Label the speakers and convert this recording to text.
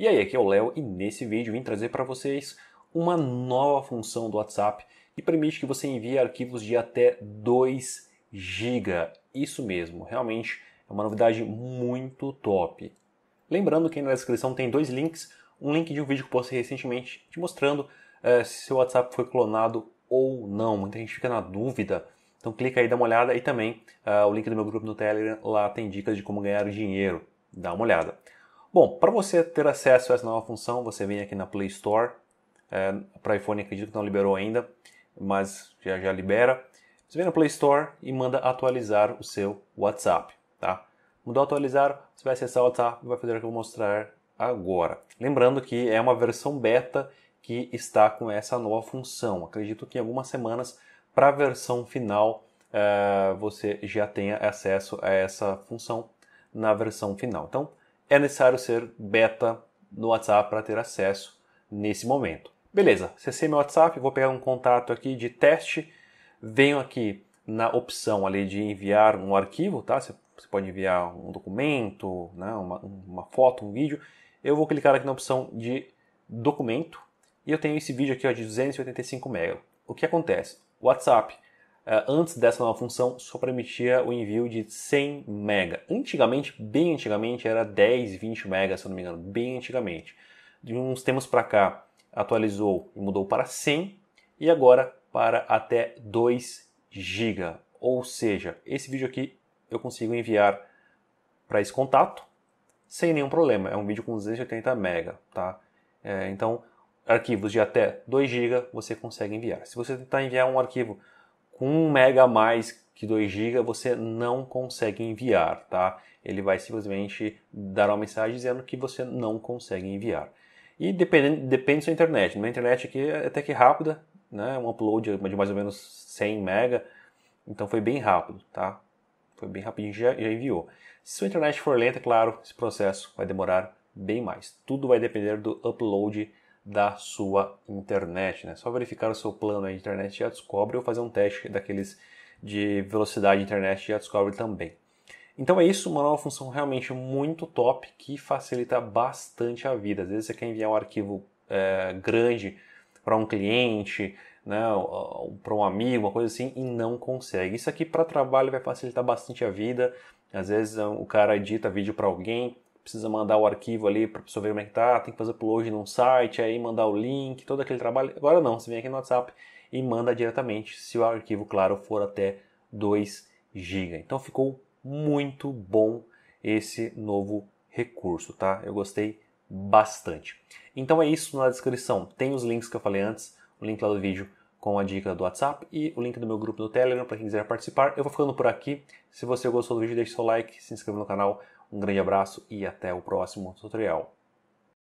Speaker 1: E aí, aqui é o Léo e nesse vídeo vim trazer para vocês uma nova função do WhatsApp que permite que você envie arquivos de até 2 GB. Isso mesmo, realmente é uma novidade muito top. Lembrando que aí na descrição tem dois links, um link de um vídeo que postei recentemente te mostrando eh, se seu WhatsApp foi clonado ou não. Muita gente fica na dúvida. Então clica aí, dá uma olhada e também uh, o link do meu grupo no Telegram, lá tem dicas de como ganhar dinheiro. Dá uma olhada. Bom, para você ter acesso a essa nova função, você vem aqui na Play Store. É, para iPhone acredito que não liberou ainda, mas já, já libera. Você vem na Play Store e manda atualizar o seu WhatsApp, tá? Mudou atualizar, você vai acessar o WhatsApp e vai fazer o que eu vou mostrar agora. Lembrando que é uma versão beta que está com essa nova função. Acredito que em algumas semanas, para a versão final, é, você já tenha acesso a essa função na versão final. Então, é necessário ser beta no WhatsApp para ter acesso nesse momento. Beleza, cessei meu WhatsApp, vou pegar um contato aqui de teste, venho aqui na opção ali de enviar um arquivo, tá? Você pode enviar um documento, né? uma, uma foto, um vídeo. Eu vou clicar aqui na opção de documento e eu tenho esse vídeo aqui ó, de 285 MB. O que acontece? O WhatsApp eh, antes dessa nova função, só permitia o envio de 100 mega. Antigamente, bem antigamente, era 10, 20 mega, se eu não me engano, bem antigamente. De uns tempos para cá, atualizou e mudou para 100 e agora para até 2 GB. Ou seja, esse vídeo aqui eu consigo enviar para esse contato sem nenhum problema. É um vídeo com 280 mega, tá? É, então, arquivos de até 2 GB você consegue enviar. Se você tentar enviar um arquivo com 1 mega a mais que 2 GB você não consegue enviar, tá? Ele vai simplesmente dar uma mensagem dizendo que você não consegue enviar. E depende, depende da sua internet. Minha internet aqui é até que rápida, né? Um upload de mais ou menos 100 mega, então foi bem rápido, tá? Foi bem rapidinho, já, já enviou. Se sua internet for lenta, claro, esse processo vai demorar bem mais. Tudo vai depender do upload da sua internet. Né? Só verificar o seu plano de internet já descobre ou fazer um teste daqueles de velocidade de internet já descobre também. Então é isso, é uma nova função realmente muito top que facilita bastante a vida. Às vezes você quer enviar um arquivo é, grande para um cliente, né, para um amigo, uma coisa assim, e não consegue. Isso aqui para trabalho vai facilitar bastante a vida. Às vezes é, o cara edita vídeo para alguém, precisa mandar o arquivo ali para a pessoa ver como é que tá, tem que fazer upload num site, aí mandar o link, todo aquele trabalho. Agora não, você vem aqui no WhatsApp e manda diretamente, se o arquivo, claro, for até 2 GB. Então ficou muito bom esse novo recurso, tá? Eu gostei bastante. Então é isso na descrição. Tem os links que eu falei antes, o link lá do vídeo com a dica do WhatsApp e o link do meu grupo no Telegram para quem quiser participar. Eu vou ficando por aqui. Se você gostou do vídeo, deixe seu like, se inscreva no canal um grande abraço e até o próximo tutorial.